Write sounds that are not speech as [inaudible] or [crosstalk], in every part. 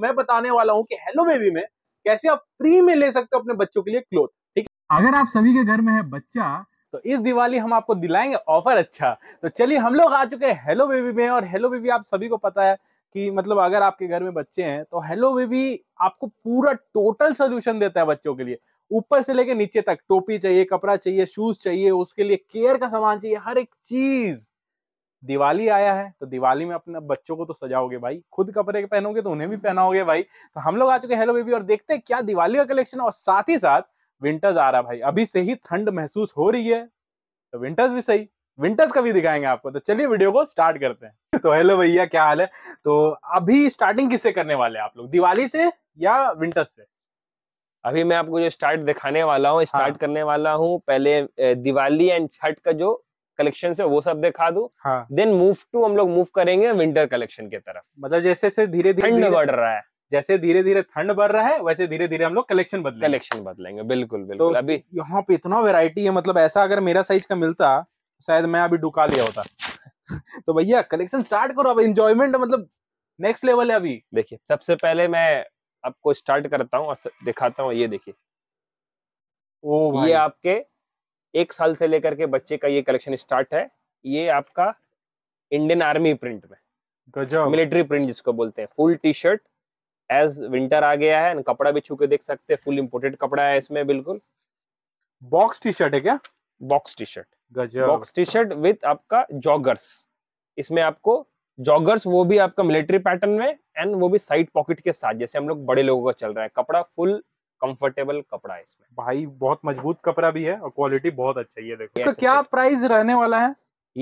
मैं बताने वाला हूँ कि हेलो बेबी में कैसे आप फ्री में ले सकते हो अपने बच्चों के लिए क्लोथ ठीक है अगर आप सभी के घर में है बच्चा तो इस दिवाली हम आपको दिलाएंगे ऑफर अच्छा तो चलिए हम लोग आ चुके हैं हेलो बेबी में और हेलो बेबी आप सभी को पता है कि मतलब अगर आपके घर में बच्चे हैं तो हेलो बेबी आपको पूरा टोटल सोल्यूशन देता है बच्चों के लिए ऊपर से लेके नीचे तक टोपी चाहिए कपड़ा चाहिए शूज चाहिए उसके लिए केयर का सामान चाहिए हर एक चीज दिवाली आया है तो दिवाली में अपने बच्चों को तो सजाओगे भाई खुद कपड़े पहनोगे तो उन्हें भी पहनाओगे भाई तो हम लोग आ चुके हैं हेलो बेबी और देखते हैं क्या दिवाली का कलेक्शन और साथ ही साथ विंटर्स आ रहा भाई अभी से ही ठंड महसूस हो रही है तो विंटर्स भी सही विंटर्स का भी दिखाएंगे आपको तो चलिए वीडियो को स्टार्ट करते हैं [laughs] तो हेलो भैया क्या हाल है तो अभी स्टार्टिंग किससे करने वाले आप लोग दिवाली से या विंटर्स से अभी मैं आपको जो स्टार्ट दिखाने वाला हूँ स्टार्ट हाँ। करने वाला हूँ पहले दिवाली एंड छठ का जो कलेक्शन है वो सब दिखा दू देन मूव टू हम लोग मूव करेंगे विंटर कलेक्शन की तरफ मतलब जैसे जैसे धीरे धीरे ठंड बढ़ रहा है जैसे धीरे धीरे ठंड बढ़ रहा है वैसे धीरे धीरे हम लोग कलेक्शन बदलेंगे कलेक्शन बदलेंगे बिल्कुल तो बिल्कुल तो अभी यहाँ पे इतना वेरायटी है मतलब ऐसा अगर मेरा साइज का मिलता शायद मैं अभी डुका लिया होता [laughs] तो भैया कलेक्शन स्टार्ट करो अब एंजॉयमेंट मतलब नेक्स्ट लेवल है अभी देखिए सबसे पहले मैं आपको स्टार्ट करता हूँ और दिखाता हूँ ये देखिए ओ ये आपके एक साल से लेकर के बच्चे का ये कलेक्शन स्टार्ट है ये आपका इंडियन आर्मी प्रिंट में मिलिट्री प्रिंट जिसको बोलते हैं full T shirt as winter आ गया है कपड़ा भी छू के देख सकते हैं फुल इम्पोर्टेड कपड़ा है इसमें बिल्कुल बॉक्स टी शर्ट है क्या box T shirt box T shirt with आपका जॉगर्स इसमें आपको जॉगर्स वो भी आपका मिलिट्री पैटर्न में एंड वो भी साइड पॉकेट के साथ जैसे हम लोग बड़े लोगों का चल रहा है कपड़ा फुल कंफर्टेबल कपड़ा है इसमें भाई बहुत मजबूत कपड़ा भी है और क्वालिटी बहुत अच्छा है देखो इसका क्या प्राइस रहने वाला है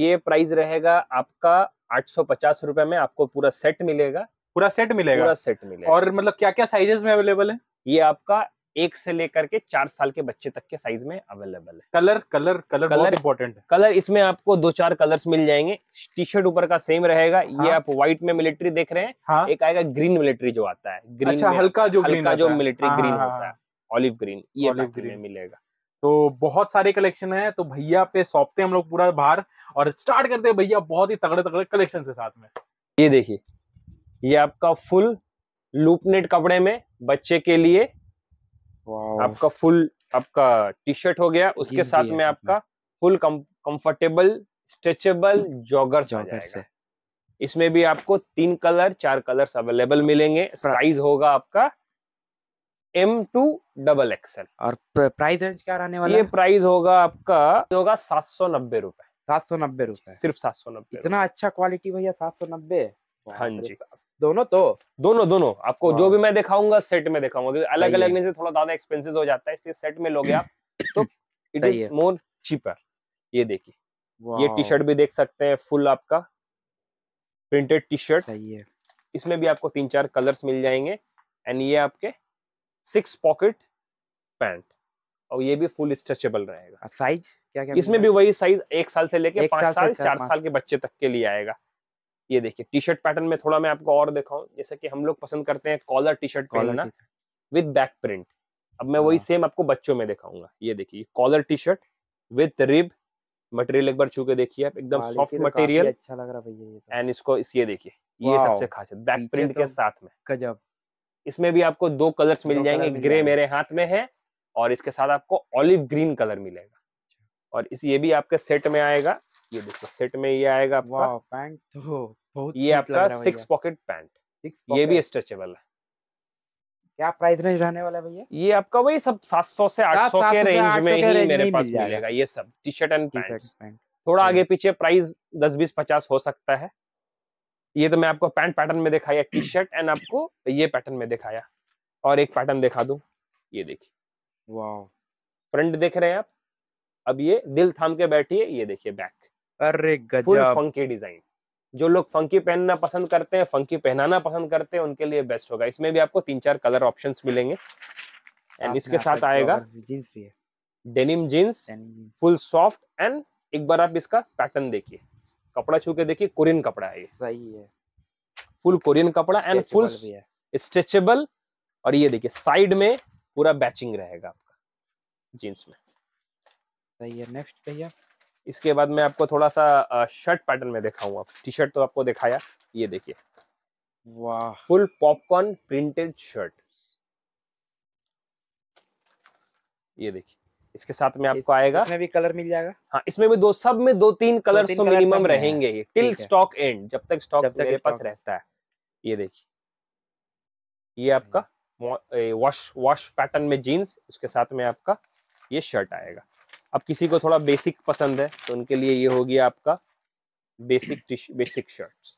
ये प्राइस रहेगा आपका आठ सौ पचास रुपए में आपको पूरा सेट मिलेगा पूरा सेट मिलेगा पूरा सेट मिलेगा और मतलब क्या क्या साइजेस में अवेलेबल है ये आपका एक से लेकर के चार साल के बच्चे तक के साइज में अवेलेबल है colour colour colour colour important है कलर इसमें आपको दो चार कलर्स मिल जाएंगे टी शर्ट ऊपर का सेम रहेगा हाँ? ये आप व्हाइट में मिलिट्री देख रहे हैं हाँ? एक आएगा ग्रीन मिलिट्री जो आता है ग्रीन अच्छा, हल्का जो हल्का जो मिलिट्री ग्रीन हाँ, हाँ, होता हाँ। है ऑलिव ग्रीन ये ऑलिव ग्रीन मिलेगा तो बहुत सारे कलेक्शन है तो भैया पे सौंपते हम लोग पूरा बाहर और स्टार्ट करते हैं भैया बहुत ही तगड़े तगड़े कलेक्शन के साथ में ये देखिए ये आपका फुल लूपनेट कपड़े में बच्चे के लिए आपका फुल आपका टी शर्ट हो गया उसके साथ में आपका फुल कंफर्टेबल स्ट्रेचेबल जॉगर इसमें भी आपको तीन कलर चार कलर्स अवेलेबल मिलेंगे साइज होगा आपका एम टू डबल एक्सएल और प्राइस रेंज क्या रहने वाला ये प्राइस होगा आपका होगा सात सौ नब्बे रूपए सात सौ नब्बे रूपए सिर्फ सात सौ नब्बे इतना अच्छा क्वालिटी भैया सात सौ नब्बे हाँ जी दोनों तो दोनों दोनों आपको हाँ। जो भी मैं दिखाऊंगा सेट में दिखाऊंगा क्योंकि अलग अलग में से थोड़ा ज्यादा एक्सपेंसिव हो जाता है इसलिए सेट में लोगे आप तो इट इज मोर चीपर ये देखिए ये टी शर्ट भी देख सकते हैं फुल आपका प्रिंटेड टी शर्ट इसमें भी आपको तीन चार कलर्स मिल जाएंगे एंड ये आपके सिक्स पॉकेट पैंट और ये भी फुल स्ट्रेचेबल रहेगा साइज क्या क्या इसमें भी वही साइज एक साल से लेके पांच साल, चार साल के बच्चे तक के लिए आएगा ये देखिए टी शर्ट पैटर्न में थोड़ा मैं आपको और दिखाऊं जैसे कि हम लोग पसंद करते हैं कॉलर टी शर्ट पहनना विद बैक प्रिंट अब मैं वही सेम हाँ। आपको बच्चों में दिखाऊंगा ये देखिए collar T shirt with rib material एक बार छू के देखिए आप एकदम सॉफ्ट मटेरियल अच्छा लग रहा भैया एंड तो। इसको इस ये देखिए ये सबसे खास है बैक प्रिंट के तो साथ में गजब इसमें भी आपको दो कलर्स मिल जाएंगे ग्रे मेरे हाथ में है और इसके साथ आपको ऑलिव ग्रीन कलर मिलेगा और इस ये भी आपके सेट में आएगा ये देखिए सेट में ये आएगा आपका पैंट तो ये आपका सिक्स पॉकेट पैंट ये भी स्ट्रेचेबल है क्या प्राइस रेंज रहने वाला है भैया ये आपका वही सब सात सौ से आठ सौ के रेंज में ही मेरे पास मिलेगा ये सब टी शर्ट एंड पैंट थोड़ा आगे पीछे प्राइस दस बीस पचास हो सकता है ये तो मैं आपको पैंट पैटर्न में दिखाया टी शर्ट एंड आपको ये पैटर्न में दिखाया और एक पैटर्न दिखा दू ये देखिए फ्रंट देख रहे हैं आप अब ये दिल थाम के बैठिए ये देखिए बैक अरे गजब फंकी डिजाइन जो लोग फंकी पहनना पसंद करते हैं फंकी पहनाना पसंद करते हैं उनके लिए बेस्ट होगा इसमें भी आपको तीन चार कलर ऑप्शन मिलेंगे एंड इसके साथ आएगा जीन्स भी है denim jeans full soft and एक बार आप इसका पैटर्न देखिए कपड़ा छू के देखिए कोरियन कपड़ा है सही है फुल कोरियन कपड़ा एंड फुल स्ट्रेचेबल और ये देखिए साइड में पूरा बैचिंग रहेगा आपका जीन्स में सही है नेक्स्ट भैया इसके बाद मैं आपको थोड़ा सा शर्ट पैटर्न में दिखाऊंगा टी शर्ट तो आपको दिखाया ये देखिए वाह फुल पॉपकॉर्न प्रिंटेड शर्ट ये देखिए इसके साथ में आपको आएगा इसमें भी कलर मिल जाएगा हाँ इसमें भी दो सब में दो तीन कलर तो मिनिमम रहेंगे ही टिल स्टॉक एंड जब तक स्टॉक मेरे पास रहता है ये देखिए ये आपका वॉश वॉश पैटर्न में जीन्स उसके साथ में आपका ये शर्ट आएगा अब किसी को थोड़ा बेसिक पसंद है तो उनके लिए ये हो गया आपका बेसिक बेसिक शर्ट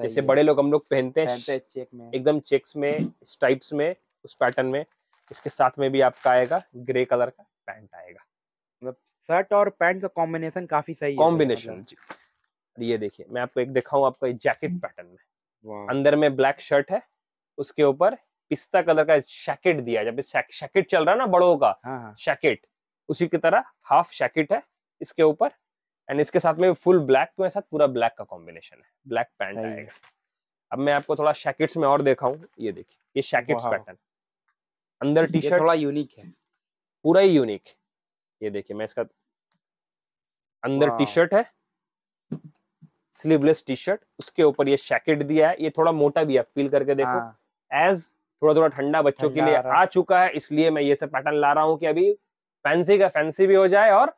जैसे बड़े लोग हम लोग पहनते हैं चेक में एकदम चेक्स में स्ट्राइप्स में उस पैटर्न में इसके साथ में भी आपका आएगा ग्रे कलर का पैंट आएगा मतलब शर्ट और पैंट का कॉम्बिनेशन काफी सही है कॉम्बिनेशन तो ये देखिए मैं आपको एक दिखाऊं आपका जैकेट पैटर्न में अंदर में ब्लैक शर्ट है उसके ऊपर पिस्ता कलर का शैकेट दिया जब शैकेट चल रहा है ना बड़ों का जैकेट हाँ, हाँ। उसी की तरह हाफ जैकेट है इसके ऊपर एंड इसके साथ में फुल ब्लैक के साथ पूरा ब्लैक का कॉम्बिनेशन है ब्लैक पैंट आएगा अब मैं आपको थोड़ा शैकेट्स में और देखाऊं ये देखिए ये शैकेट्स पैटर्न अंदर टी शर्ट थोड़ा यूनिक है पूरा ही यूनिक ये देखिए मैं इसका अंदर टी शर्ट है स्लीवलेस टी शर्ट उसके ऊपर ये शैकेट दिया है ये थोड़ा मोटा भी है फील करके देखो एज हाँ। थोड़ा थोड़ा ठंडा बच्चों के लिए आ चुका है इसलिए मैं ये सब पैटर्न ला रहा हूँ कि अभी फैंसी का फैंसी भी हो जाए और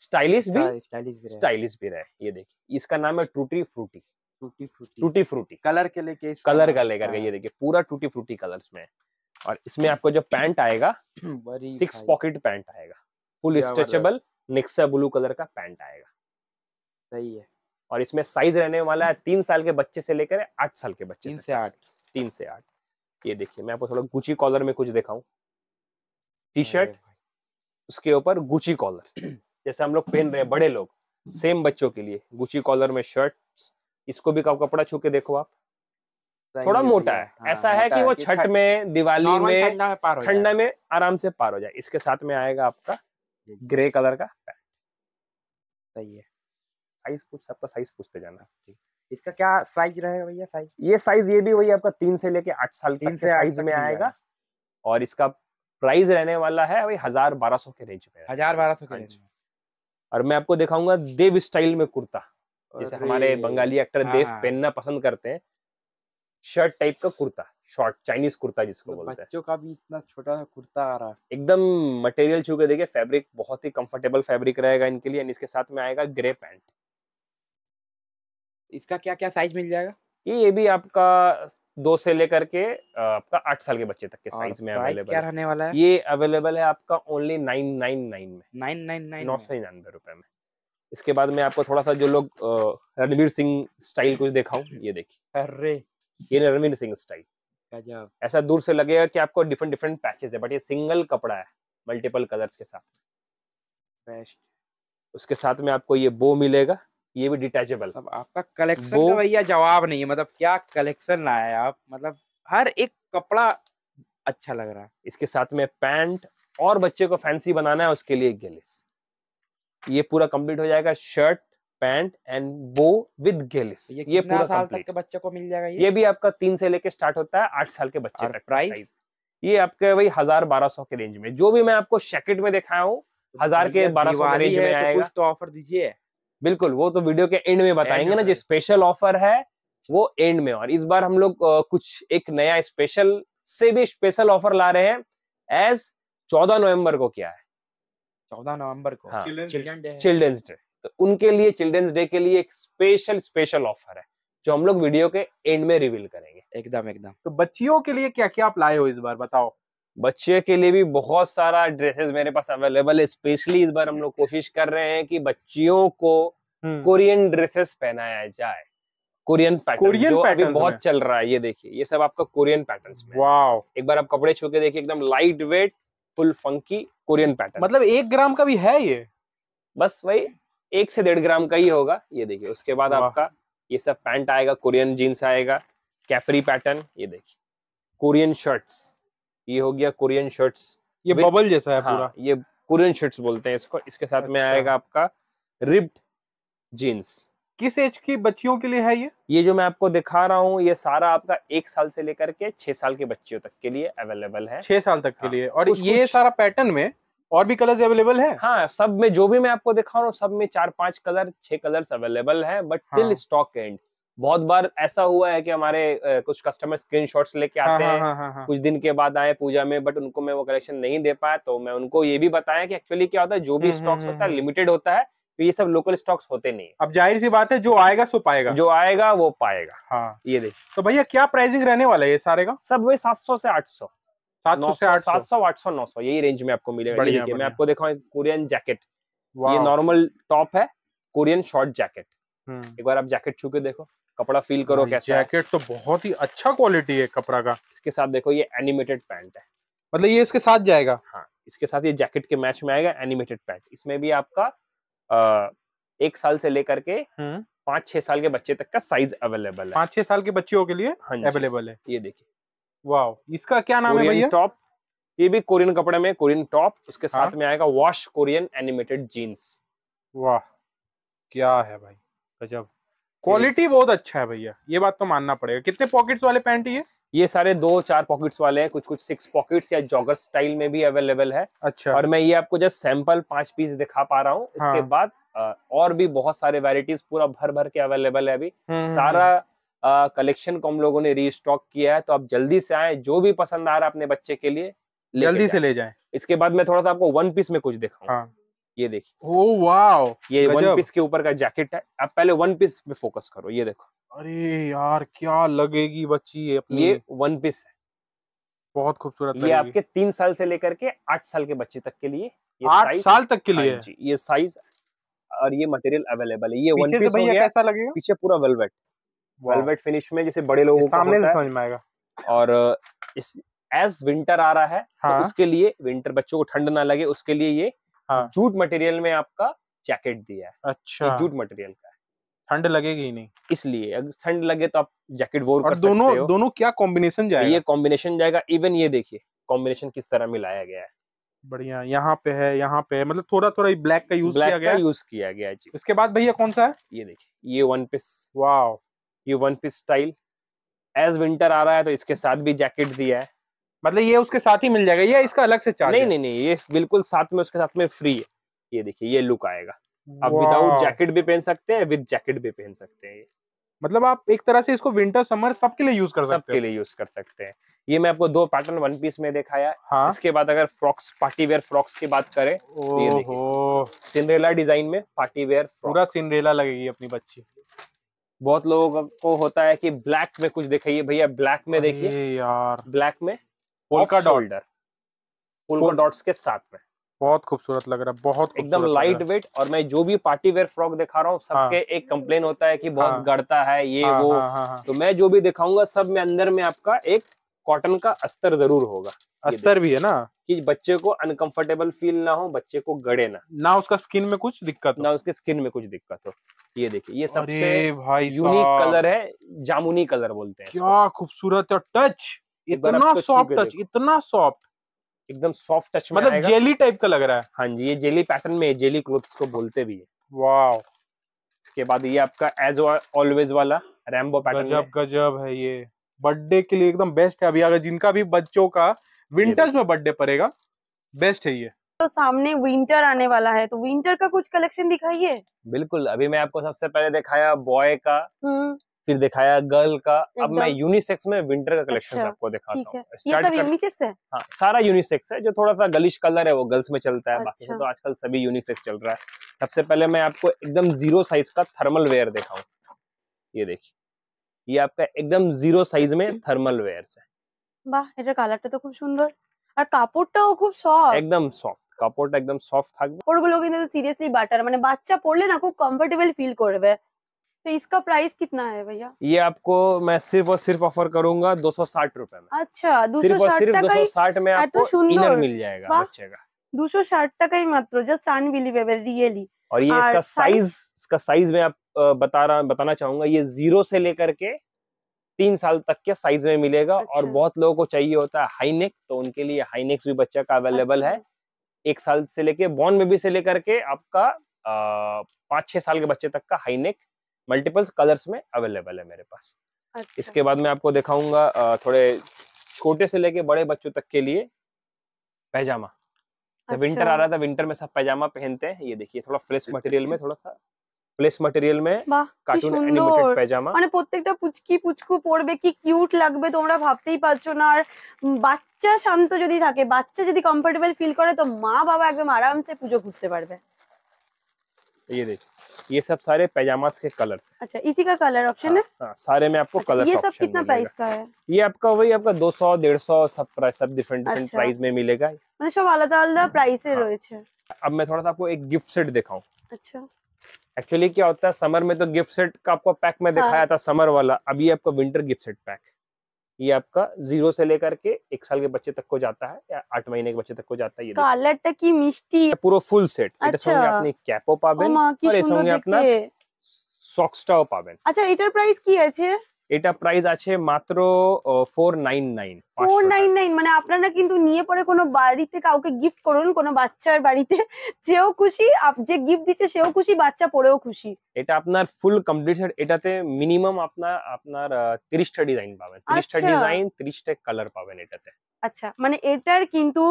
स्टाइलिश भी स्टाइलिश भी रहे ये देखिए इसका नाम है tutti frutti tutti frutti colour के लेके कलर का लेकर ये हाँ। देखिए पूरा टूटी फ्रूटी कलर्स में और इसमें आपको जो पैंट आएगा [clears throat] सिक्स पॉकेट पैंट आएगा फुल स्ट्रेचेबल निक्सा ब्लू कलर का पैंट आएगा सही है और इसमें साइज रहने वाला है तीन साल के बच्चे से लेकर आठ साल के बच्चे तीन से आठ तीन से आठ ये देखिए मैं आपको थोड़ा गुची कॉलर में कुछ दिखाऊं टी शर्ट उसके ऊपर गुची कॉलर जैसे हम लोग पहन रहे हैं बड़े लोग सेम बच्चों के लिए गुची कॉलर में शर्ट इसको भी कपड़ा छू के देखो आप थोड़ा मोटा है हाँ, ऐसा है कि वो छठ में दिवाली हाँ, में ठंडा में आराम से पार हो जाए इसके साथ में आएगा आपका ग्रे कलर का सही है साइज पूछ सबका साइज पूछते जाना इसका क्या साइज रहेगा भैया साइज ये साइज ये भी वही आपका तीन से लेके आठ साल तीन से साइज में आएगा और इसका प्राइस रहने वाला है भाई हजार बारह सौ के रेंज में हजार बारह सौ के रेंज हाँ और मैं आपको दिखाऊंगा देव स्टाइल में कुर्ता जैसे हमारे बंगाली एक्टर हाँ। देव हाँ। पहनना पसंद करते हैं शर्ट टाइप का कुर्ता शॉर्ट चाइनीज कुर्ता जिसको मतलब बोलते हैं बच्चों का भी इतना छोटा सा कुर्ता आ रहा है एकदम मटेरियल छू के देखिए फैब्रिक बहुत ही कंफर्टेबल फैब्रिक रहेगा इनके लिए इसके साथ में आएगा ग्रे पैंट इसका क्या क्या साइज मिल जाएगा ये ये भी आपका दो से लेकर के आपका आठ साल के बच्चे तक के साइज में अवेलेबल क्या रहने वाला है ये अवेलेबल है आपका ओनली नाइन नाइन नाइन में नाइन नाइन नाइन नौ सौ निन्यानवे रुपए में इसके बाद में आपको थोड़ा सा जो लोग रणवीर सिंह स्टाइल कुछ देखाऊं ये देखिए अरे ये रणवीर सिंह स्टाइल ऐसा दूर से लगेगा कि आपको डिफरेंट डिफरेंट पैचेस है बट ये सिंगल कपड़ा है मल्टीपल कलर्स के साथ बेस्ट उसके साथ में आपको ये बो मिलेगा ये भी डिटेचेबल मतलब आपका कलेक्शन का भैया जवाब नहीं है मतलब क्या कलेक्शन लाया आप मतलब हर एक कपड़ा अच्छा लग रहा है इसके साथ में पैंट और बच्चे को फैंसी बनाना है उसके लिए गेलिस ये पूरा कंप्लीट हो जाएगा shirt pant and bow with गेलिस ये, ये पूरा साल तक के बच्चे को मिल जाएगा ये ये भी आपका तीन से लेके स्टार्ट होता है आठ साल के बच्चे तक प्राइस ये आपके भाई हजार बारह सौ के रेंज में जो भी मैं आपको शैकेट में दिखाया हूँ तो हजार के बारह सौ रेंज में तो आएगा तो ऑफर दीजिए बिल्कुल वो तो वीडियो के एंड में बताएंगे ना जो स्पेशल ऑफर है वो एंड में और इस बार हम लोग कुछ एक नया स्पेशल से भी स्पेशल ऑफर ला रहे हैं एज चौदह नवम्बर को क्या है चौदह नवंबर को हाँ, चिल्ड्रंस डे तो उनके लिए चिल्ड्रंस डे के लिए एक स्पेशल स्पेशल ऑफर है जो हम लोग वीडियो के एंड में रिवील करेंगे एकदम एकदम तो बच्चियों के लिए क्या क्या आप लाए हो इस बार बताओ बच्चे के लिए भी बहुत सारा ड्रेसेस मेरे पास अवेलेबल है स्पेशली इस बार हम लोग कोशिश कर रहे हैं कि बच्चियों को कोरियन हम्म। ड्रेसेस पहनाया जाए कोरियन पैटर्न कोरियन जो अभी बहुत चल रहा है ये देखिए ये सब आपका कोरियन पैटर्न एक बार आप कपड़े छू के देखिए एकदम light weight full funky Korean pattern मतलब एक ग्राम का भी है ये बस वही एक से डेढ़ ग्राम का ही होगा ये देखिए उसके बाद आपका ये सब पैंट आएगा कोरियन जीन्स आएगा कैपरी पैटर्न ये देखिए कोरियन शर्ट्स ये हो गया कुरियन शर्ट्स ये बबल जैसा है हाँ, पूरा ये कुरियन शर्ट्स बोलते हैं इसको इसके साथ अच्छा। में आएगा आपका रिब्ड जीन्स किस एज की बच्चियों के लिए है ये ये जो मैं आपको दिखा रहा हूँ ये सारा आपका एक साल से लेकर के छह साल के बच्चियों तक के लिए अवेलेबल है छह साल तक के हाँ। लिए और ये सारा पैटर्न में और भी कलर्स अवेलेबल है हाँ सब में जो भी मैं आपको दिखा रहा हूँ सब में चार पांच कलर छह कलर्स अवेलेबल है बट टिल स्टॉक एंड बहुत बार ऐसा हुआ है कि हमारे कुछ कस्टमर स्क्रीन शॉट्स लेके हाँ, आते हाँ, हैं हाँ, हाँ, हाँ. कुछ दिन के बाद आए पूजा में बट उनको मैं वो कलेक्शन नहीं दे पाया तो मैं उनको ये भी बताया कि एक्चुअली क्या होता है जो भी स्टॉक्स हम्म, हम्म, होता है लिमिटेड हम्म, होता है तो ये सब लोकल स्टॉक्स होते नहीं अब जाहिर सी बात है जो आएगा सो पाएगा जो आएगा वो पाएगा हाँ ये देखिए तो भैया क्या प्राइसिंग रहने वाला है ये सारे का सब वही सात सौ से आठ सौ सात सौ से आठ सात सौ आठ सौ नौ सौ यही रेंज में आपको मिलेगा मैं आपको देखा कोरियन जैकेट ये नॉर्मल टॉप है कोरियन शॉर्ट जैकेट एक बार आप जैकेट छू के देखो कपड़ा फील करो कैसा जैकेट तो बहुत ही अच्छा क्वालिटी है कपड़ा का इसके साथ देखो ये एनिमेटेड पैंट है मतलब ये इसके साथ जाएगा हाँ इसके साथ ये जैकेट के मैच में आएगा एनिमेटेड पैंट इसमें भी आपका आ, एक साल से लेकर के हम्म। पांच छह साल के बच्चे तक का साइज अवेलेबल है पांच छह साल के बच्चों के लिए अवेलेबल हाँ हाँ है ये देखिए वाह इसका क्या नाम है भैया टॉप ये भी कोरियन कपड़े में कोरियन टॉप उसके हाँ। साथ में आएगा वॉश कोरियन एनिमेटेड जीन्स वाह क्या है भाई गजब क्वालिटी बहुत अच्छा है भैया ये बात तो मानना पड़ेगा कितने पॉकेट्स वाले पैंट ये ये सारे दो चार पॉकेट्स वाले हैं कुछ कुछ सिक्स पॉकेट्स या जॉगर स्टाइल में भी अवेलेबल है अच्छा और मैं ये आपको जस्ट सैंपल पांच पीस दिखा पा रहा हूँ इसके हाँ। बाद और भी बहुत सारे वेराइटीज पूरा भर भर के अवेलेबल है अभी हम्म, हम्म, सारा कलेक्शन हम्म। को हम लोगों ने रीस्टॉक किया है तो आप जल्दी से आए जो भी पसंद आ रहा है अपने बच्चे के लिए जल्दी से ले जाए इसके बाद मैं थोड़ा सा आपको वन पीस में कुछ दिखाऊँ हाँ। ये देखिए ओ वाओ ये वन पीस के ऊपर का जैकेट है आप पहले वन पीस पे फोकस करो ये देखो अरे यार क्या लगेगी बच्ची अपनी ये वन पीस है बहुत खूबसूरत ये आपके तीन साल से लेकर के आठ साल के बच्चे तक के लिए आठ साल तक के हाँ लिए ये साइज और ये मटेरियल अवेलेबल है ये वन पीस हो गया कैसा लगेगा पीछे पूरा वेलवेट वेलवेट फिनिश में जैसे बड़े लोगों को सामने समझ में आएगा और इस एज विंटर आ रहा है तो हाँ? तो उसके लिए विंटर बच्चों को ठंड ना लगे उसके लिए ये हाँ। जूट मटेरियल में आपका जैकेट दिया है अच्छा जूट मटेरियल का ठंड लगेगी ही नहीं इसलिए अगर ठंड लगे तो आप जैकेट वोर कर दोनों सकते हो। दोनों क्या कॉम्बिनेशन तो जाएगा ये कॉम्बिनेशन जाएगा इवन ये देखिए कॉम्बिनेशन किस तरह मिलाया गया है बढ़िया यहाँ पे है यहाँ पे है मतलब थोड़ा थोड़ा ब्लैक का यूज ब्लैक किया गया यूज किया गया जी उसके बाद भैया कौन सा है ये देखिए ये वन पीस वाह ये one piece style as winter आ रहा है तो इसके साथ भी जैकेट दिया है मतलब ये उसके साथ ही मिल जाएगा या इसका अलग से चार्ज नहीं नहीं नहीं ये बिल्कुल साथ में उसके साथ में फ्री है ये देखिए ये लुक आएगा आप विदाउट जैकेट भी पहन सकते हैं विद जैकेट भी पहन सकते हैं मतलब आप एक तरह से इसको विंटर समर सबके लिए यूज कर सकते सबके लिए यूज कर सकते हैं ये मैं आपको दो पैटर्न वन पीस में दिखाया हाँ? इसके बाद अगर फ्रॉक्स पार्टी वेयर फ्रॉक्स की बात करें तो ये सिंड्रेला डिजाइन में पार्टी वेयर पूरा सिंड्रेला लगेगी अपनी बच्ची बहुत लोगों को होता है कि ब्लैक में कुछ दिखाइए भैया ब्लैक में देखिए यार ब्लैक में पोलका डॉल्डर पोलका डॉट्स के साथ में बहुत खूबसूरत लग रहा है बहुत एकदम लाइट वेट और मैं जो भी पार्टी वेयर फ्रॉक दिखा रहा हूँ हाँ। सबके हाँ, एक कंप्लेन होता है कि बहुत हाँ, गड़ता है ये हाँ, वो हाँ, हाँ, हाँ, तो मैं जो भी दिखाऊंगा सब में अंदर में आपका एक कॉटन का अस्तर जरूर होगा अस्तर भी है ना कि बच्चे को अनकंफर्टेबल फील ना हो बच्चे को गड़े ना ना उसका स्किन में कुछ दिक्कत ना उसके स्किन में कुछ दिक्कत हो ये देखिए ये सबसे यूनिक कलर है जामुनी कलर बोलते हैं क्या खूबसूरत है टच इतना सॉफ्ट टच इतना सॉफ्ट एकदम सॉफ्ट टच मतलब जेली टाइप का लग रहा है हाँ जी ये जेली पैटर्न में जेली क्लोथ्स को बोलते भी है वाओ इसके बाद ये आपका एज ऑलवेज वाला रैम्बो पैटर्न गजब गजब है ये बर्थडे के लिए एकदम बेस्ट है अभी अगर जिनका भी बच्चों का विंटर्स में बर्थडे पड़ेगा बेस्ट है ये तो सामने विंटर आने वाला है तो विंटर का कुछ कलेक्शन दिखाइए बिल्कुल अभी मैं आपको सबसे पहले दिखाया बॉय का हम्म। फिर दिखाया गर्ल का अब मैं यूनिसेक्स में विंटर का कलेक्शन अच्छा, आपको दिखाता हूँ ये सब यूनिसेक्स है हाँ सारा यूनिसेक्स है जो थोड़ा सा गलिश कलर है वो गर्ल्स में चलता है अच्छा। बाकी तो आजकल सभी यूनिसेक्स चल रहा है सबसे पहले मैं आपको एकदम जीरो साइज का थर्मल वेयर दिखाऊ ये देखिए ये आपका एकदम जीरो साइज में थर्मल वेयर है कलर तो खूब सुंदर और সুন্দর আর কাপড়টাও খুব সফট একদম সফট কাপড়টা একদম সফট থাকবে ওগুলো কিন্তু সিরিয়াসলি বাটার মানে বাচ্চা পরলে না খুব কমফোর্টেবল ফিল করবে तो इसका प्राइस कितना है भैया ये आपको मैं सिर्फ और सिर्फ ऑफर करूंगा दो सौ साठ रूपए में अच्छा सिर्फ और सिर्फ दो सौ साठ में हाँ, तो आपको इनर मिल जाएगा बच्चे का साठ तक ही मात्र जस्ट अनबिलीवेबल रियली और ये इसका साइज इसका साइज मैं आप बता रहा बताना चाहूंगा ये जीरो से लेकर के तीन साल तक के साइज में मिलेगा अच्छा। और बहुत लोगों को चाहिए होता है हाई नेक तो उनके लिए हाई नेक्स भी बच्चा का अवेलेबल अच्छा। है एक साल से लेके बॉर्न बेबी से लेकर के आपका पाँच छह साल के बच्चे तक का हाई नेक मल्टीपल कलर्स में अवेलेबल है मेरे पास अच्छा। इसके बाद मैं आपको दिखाऊंगा थोड़े छोटे से लेके बड़े बच्चों तक के लिए पैजामा अच्छा। विंटर आ रहा था विंटर में सब पैजामा पहनते हैं ये देखिए थोड़ा फ्रेश मटेरियल में थोड़ा सा फ्रेश मटेरियल में कार्टून तो एनिमेटेड पैजामा মানে প্রত্যেকটা পুচকি পুচকু পড়বে কি কিউট লাগবে তোমরা ভাবতেই পাচ্ছ না আর বাচ্চা শান্ত যদি থাকে বাচ্চা যদি কমফোর্টেবল ফিল করে তো মা বাবা একদম আরামসে পূজো করতে পারবে এই দেখো ये सब सारे पैजामा के कलर अच्छा इसी का कलर ऑप्शन हाँ, है हाँ, सारे में आपको अच्छा, कलर ये सब कितना प्राइस का है ये आपका वही आपका दो सौ डेढ़ सौ सब प्राइस सब डिफरेंट डिफरेंट अच्छा। प्राइस में मिलेगा মানে সব अलग আলাদা প্রাইসে अब मैं थोड़ा सा आपको एक गिफ्ट सेट दिखाऊँ अच्छा एक्चुअली क्या होता है समर में तो गिफ्ट सेट का आपको पैक में हाँ। दिखाया था समर वाला अभी आपको आपका विंटर गिफ्ट सेट पैक ये आपका जीरो से लेकर के एक साल के बच्चे तक को जाता है या आठ महीने के बच्चे तक को जाता है ये की मिष्टी पूरा फुल सेट अच्छा। अपनी पावे सॉक्स আর এর अच्छा इंटरप्राइज की है এটা প্রাইস আছে মাত্র 499 499 মানে আপনারা কিন্তু নিয়ে পরে কোনো বাড়িতে কাউকে গিফট করুন কোনো বাচ্চার বাড়িতে যেও খুশি যে গিফট দিচ্ছে সেও খুশি বাচ্চা পরেও খুশি এটা আপনার ফুল কমপ্লিট সেট এটাতে মিনিমাম আপনার আপনার টা ডিজাইন পাবেন টা ডিজাইন টা কালার পাবেন এটাতে আচ্ছা মানে এটার কিন্তু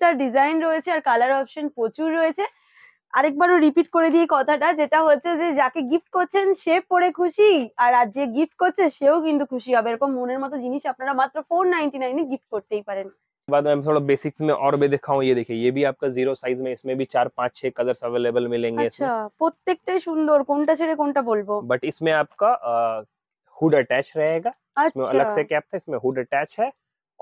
টা ডিজাইন রয়েছে আর কালার অপশন প্রচুর রয়েছে আরেকবারও রিপিট করে দিয়ে কথাটা যেটা হচ্ছে যে যাকে গিফট করেন সে পড়ে খুশি আর আজকে গিফট করছে সেও কিন্তু খুশি হবে এরকম মনের মতো জিনিস আপনারা মাত্র 499 এ গিফট করতেই পারেন 그다음에 আমি একটু বেসিক্স में और भी दिखाऊं ये देखिए ये भी आपका जीरो साइज में इसमें भी चार पांच छह कलर्स अवेलेबल मिलेंगे अच्छा প্রত্যেকটাই সুন্দর কোনটা ছেড়ে কোনটা বলবো बट इसमें आपका हुड अटैच रहेगा अलग से कैप था इसमें हुड अटैच है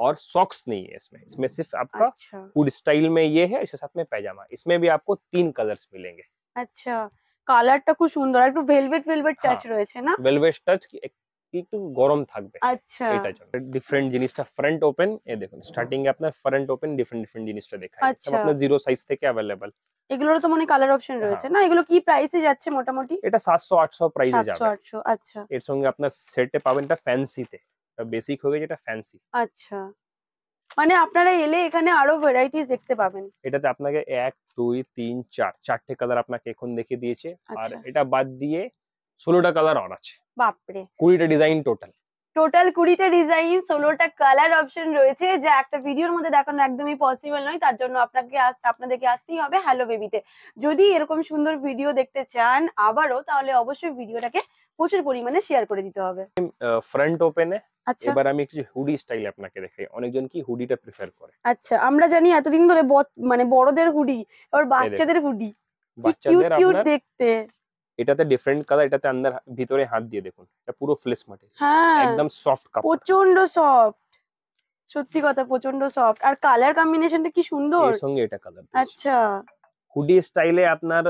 আর সক্স নেই इसमें इसमें सिर्फ आपका হুড স্টাইল में ये है इसके साथ में पजामा इसमें भी आपको तीन कलर्स मिलेंगे अच्छा कॉलरটা কো সুন্দর একটু ভেলভেট ভেলভেট টাচ রয়েছে না 벨ভেট টাচ কি একটু গরম থাকবে अच्छा এটা জন্য डिफरेंट জিনিসটা ফ্রন্ট ওপেন এই দেখুন स्टार्टिंग এ আপনার ফ্রন্ট ওপেন डिफरेंट डिफरेंट জিনিসটা দেখা যাচ্ছে मतलब जीरो साइज থেকে अवेलेबल এগুলোর তো মনে কালার অপশন রয়েছে না এগুলো কি প্রাইসে যাচ্ছে মোটামুটি এটা 700 800 প্রাইসে যাবে अच्छा अच्छा এর সঙ্গে আপনার সেটে পাবেনটা ফ্যান্সিতে বেসিক হয়ে গেছে এটা ফ্যান্সি আচ্ছা মানে আপনারা এলে এখানে আরো ভ্যারাইটিস দেখতে পাবেন এটাতে আপনাকে এক দুই তিন চার চারটে কালার আপনাকে এখন দেখে দিয়েছে আর আচ্ছা। এটা বাদ দিয়ে ষোলোটা কালার অন আছে বাপরে কুড়িটা ডিজাইন টোটাল টোটাল কুড়িটা ডিজাইন ষোলোটা কালার অপশন রয়েছে যা একটা ভিডিওর মধ্যে দেখানো একদমই পসিবল নয় তার জন্য আপনাকে আসতে আপনাদেরকে আসতেই হবে হ্যালো বেবিতে যদি এরকম সুন্দর ভিডিও দেখতে চান আবারও তাহলে অবশ্যই ভিডিওটাকে প্রচুর পরিমাণে শেয়ার করে দিতে হবে ফ্রন্ট ওপেনে আচ্ছা। এবার আমি কিছু হুডি স্টাইল আপনাকে দেখাই অনেকজন কি হুডিটা প্রেফার করে আচ্ছা আমরা জানি এতদিন ধরে মানে বড়দের হুডি আর বাচ্চাদের হুডি বাচ্চাদের কিউট দেখতে এটাতে ডিফারেন্ট কালার এটাতে আন্দার ভিতরে হাত দিয়ে দেখুন এটা পুরো ফ্লেস হ্যাঁ। মাটি একদম সফট কাপড় প্রচন্ড সফট সত্যি কথা প্রচন্ড সফট আর কালার কম্বিনেশনটা কি সুন্দর এর সঙ্গে এটা কালার আচ্ছা হুডি স্টাইলে আপনার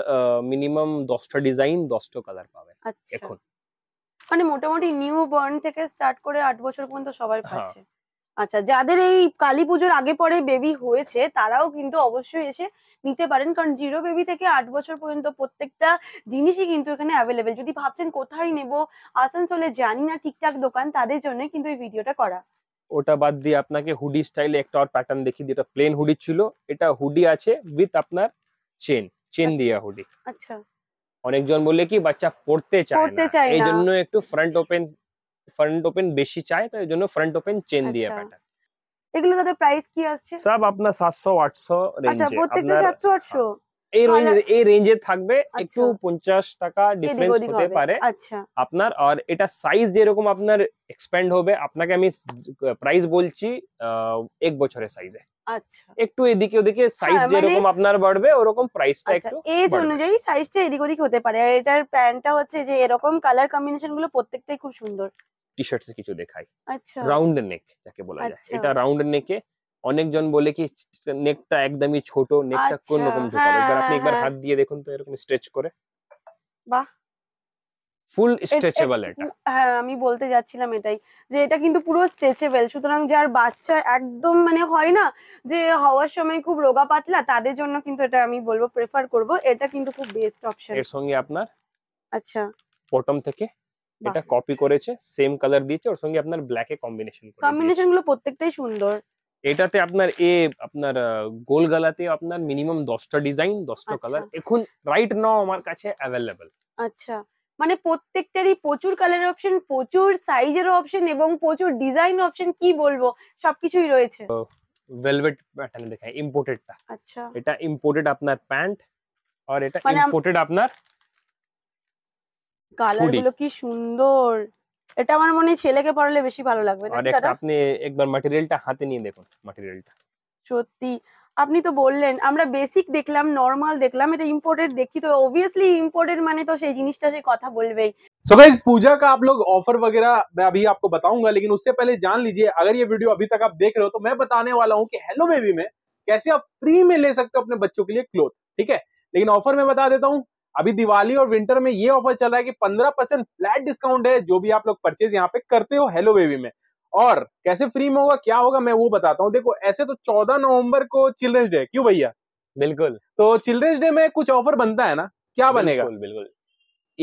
মিনিমাম 10টা ডিজাইন 10টা কালার পাবেন আচ্ছা এখন মানে মোটামুটি নিউ বর্ন থেকে স্টার্ট করে আট বছর পর্যন্ত সবাই হ্যাঁ। পাচ্ছে আচ্ছা যাদের এই কালী পুজোর আগে পরে বেবি হয়েছে তারাও কিন্তু অবশ্যই এসে নিতে পারেন কারণ জিরো বেবি থেকে আট বছর পর্যন্ত প্রত্যেকটা জিনিসই কিন্তু এখানে অ্যাভেলেবেল যদি ভাবছেন কোথায় নেব আসানসোলে জানি না ঠিকঠাক দোকান তাদের জন্য কিন্তু এই ভিডিওটা করা ওটা বাদ দিয়ে আপনাকে হুডি স্টাইলে একটা আর প্যাটার্ন দেখিয়ে দিই এটা প্লেন হুডি ছিল এটা হুডি আছে উইথ আপনার চেন চেন দিয়া হুডি আচ্ছা অনেকজন বলে কি বাচ্চা পড়তে চায় না এই জন্য একটু ফ্রন্ট ওপেন ফ্রন্ট ওপেন বেশি চায় তাই জন্য ফ্রন্ট ওপেন চেন দিয়ে আচ্ছা। প্যাটার্ন এগুলো তাদের প্রাইস কি আসছে সব আপনার 700 800 রেঞ্জে আচ্ছা প্রত্যেকটা 700 800 এই রেঞ্জ এই রেঞ্জে থাকবে একটু আচ্ছা। পঞ্চাশ টাকা ডিফারেন্স হতে পারে আচ্ছা। আপনার আর এটা সাইজ যেরকম আপনার এক্সপ্যান্ড হবে আপনাকে আমি প্রাইস বলছি এক বছরের সাইজে আচ্ছা একটু এদিকে ওদিকে সাইজ হ্যাঁ, মানে যেরকম আপনার বাড়বে ওরকম প্রাইসটা আচ্ছা, একটু এজ অনুযায়ী সাইজটা এদিক ওদিক হতে পারে আর এটার প্যান্টটা হচ্ছে যে এরকম কালার কম্বিনেশন গুলো প্রত্যেকটাই খুব সুন্দর টি শার্টস কিছু দেখাই আচ্ছা রাউন্ড নেক যাকে বলা যায় এটা রাউন্ড নেকে অনেকজন বলে কি নেকটা একদমই ছোট নেকটা আচ্ছা, কোন রকম ঢোকাবে এবার আপনি একবার হ্যাঁ, হাত দিয়ে দেখুন তো এরকম স্ট্রেচ করে বাহ ফুল স্ট্রেচেবল এটা হ্যাঁ আমি বলতে যাচ্ছিলাম এটাই যে এটা কিন্তু পুরো স্ট্রেচেবল সুতরাং যার বাচ্চা একদম মানে হয় না যে হওয়ার সময় খুব রোগা পাতলা তাদের জন্য কিন্তু এটা আমি বলবো প্রেফার করব এটা কিন্তু খুব বেস্ট অপশন এর সঙ্গে আপনার আচ্ছা বটম থেকে এটা কপি করেছে সেম কালার দিয়েছে ওর সঙ্গে আপনার ব্ল্যাকে কম্বিনেশন কম্বিনেশন গুলো প্রত্যেকটাই সুন্দর এটাতে আপনার এ আপনার গোল গালাতে আপনার মিনিমাম দশটা ডিজাইন দশটা কালার আচ্ছা। এখন রাইট নাও আমার কাছে অ্যাভেলেবেল আচ্ছা মানে প্রত্যেকটারই প্রচুর কালার অপশন প্রচুর সাইজের অপশন এবং প্রচুর ডিজাইন অপশন কি বলবো সবকিছুই রয়েছে ভেলভেট প্যাটার্ন দেখাই ইম্পোর্টেডটা আচ্ছা এটা ইম্পোর্টেড আপনার প্যান্ট আর এটা ইম্পোর্টেড মানে আপনার কালারগুলো কি সুন্দর এটা আমার মনে ছেলে কে পরলে বেশি ভালো লাগবে নাকি দাদা আরেকটা আপনি একবার ম্যাটেরিয়ালটা হাতে নিয়ে দেখো ম্যাটেরিয়ালটা ছোটি আপনি তো বললেন আমরা বেসিক দেখলাম নরমাল দেখলাম এটা ইম্পোর্টেড দেখি তো ওবviously ইম্পোর্টেড মানে তো সেই জিনিসটা সেই কথা বলবেই সো গাইস পূজা কা आप लोग ऑफर वगैरह मैं अभी आपको बताऊंगा लेकिन उससे पहले जान लीजिए अगर ये वीडियो अभी तक आप देख रहे हो तो मैं बताने वाला हूं कि हेलो बेबी में कैसे आप फ्री में ले सकते हो अपने बच्चों के लिए क्लोथ ठीक है लेकिन ऑफर में बता देता हूं अभी दिवाली और विंटर में ये ऑफर चल रहा है कि पंद्रह परसेंट फ्लैट डिस्काउंट है जो भी आप लोग परचेज यहाँ पे करते हो हेलो बेबी में और कैसे फ्री में होगा क्या होगा मैं वो बताता हूँ देखो ऐसे तो चौदह नवंबर को चिल्ड्रंस डे क्यों भैया बिल्कुल तो चिल्ड्रंस डे में कुछ ऑफर बनता है ना क्या बनेगा बिल्कुल,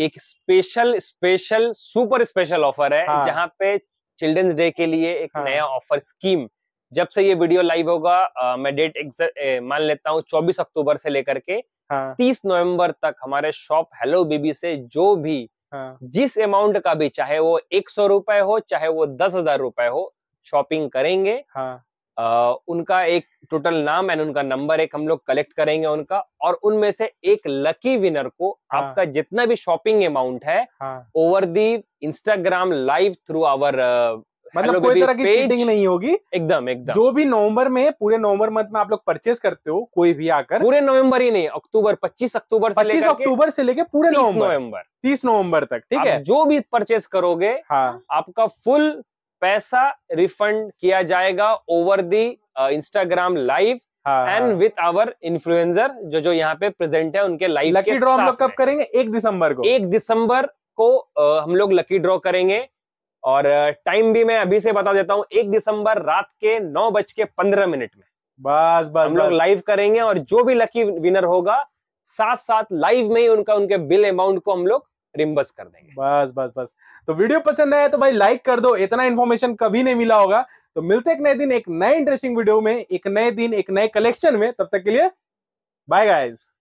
एक special special super special offer है हाँ। जहाँ पे चिल्ड्रंस डे के लिए एक हाँ। नया ऑफर स्कीम जब से ये वीडियो लाइव होगा आ, मैं डेट मान लेता हूँ चौबीस अक्टूबर से लेकर के हाँ। तीस नवंबर तक हमारे शॉप हेलो बेबी से जो भी हाँ। जिस अमाउंट का भी चाहे वो एक सौ रुपए हो चाहे वो दस हजार रुपए हो शॉपिंग करेंगे हाँ। आ, उनका एक टोटल नाम एंड उनका नंबर एक हम लोग कलेक्ट करेंगे उनका और उनमें से एक लकी विनर को हाँ। आपका जितना भी शॉपिंग अमाउंट है हाँ। Over the Instagram live through our मतलब कोई तरह की चीटिंग नहीं होगी एकदम एकदम जो भी नवंबर में पूरे नवंबर मंथ में आप लोग परचेस करते हो कोई भी आकर पूरे नवंबर ही नहीं अक्टूबर 25 अक्टूबर से 25 अक्टूबर से लेके पूरे नवंबर 30 नवंबर तक ठीक है जो भी परचेस करोगे हाँ आपका फुल पैसा रिफंड किया जाएगा over the Instagram live and with our influencer जो जो यहाँ पे प्रेजेंट है उनके लाइव लकी ड्रॉ हम लोग कब करेंगे एक दिसंबर को एक दिसंबर को uh, हम लोग लकी ड्रॉ करेंगे और टाइम भी मैं अभी से बता देता हूँ एक दिसंबर रात के नौ बज के पंद्रह मिनट में बस बस हम लोग लाइव करेंगे और जो भी लकी विनर होगा साथ साथ लाइव में ही उनका उनके बिल अमाउंट को हम लोग रिम्बस कर देंगे बस बस बस तो वीडियो पसंद आया तो भाई लाइक कर दो इतना इन्फॉर्मेशन कभी नहीं मिला होगा तो मिलते एक नए दिन एक नए इंटरेस्टिंग वीडियो में एक नए दिन एक नए कलेक्शन में तब तक के लिए बाय गाइज